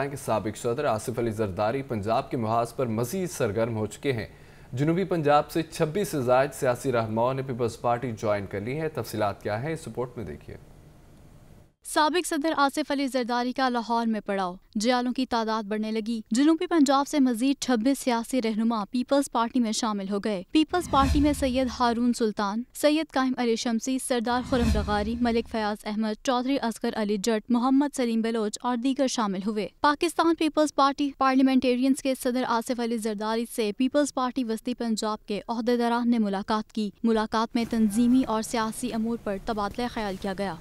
के सबक सदर आसिफ अली जरदारी पंजाब के महाज पर मजीद सरगर्म हो चुके हैं जनूबी पंजाब से छब्बीस से जायद सियासी रहनुमाओं ने पीपल्स पार्टी ज्वाइन कर ली है तफसीत क्या है इस रिपोर्ट में देखिए सबक सदर आसिफ अली जरदारी का लाहौर में पड़ाव जयालों की तादाद बढ़ने लगी जनूबी पंजाब से मजीद छब्बीस सियासी रहनुमा पीपल्स पार्टी में शामिल हो गए पीपल्स पार्टी में सैयद हारून सुल्तान सैयद कायम अली शमसी सरदार खुरम दगारी मलिक फयाज अहमद चौधरी असगर अली जट मोहम्मद सलीम बलोच और दीगर शामिल हुए पाकिस्तान पीपल्स पार्टी पार्लियामेंटेरियंस के सदर आसिफ अली जरदारी से पीपल्स पार्टी वस्ती पंजाब के अहदेदार ने मुलाकात की मुलाकात में तंजीमी और सियासी अमूर पर तबादला ख्याल किया गया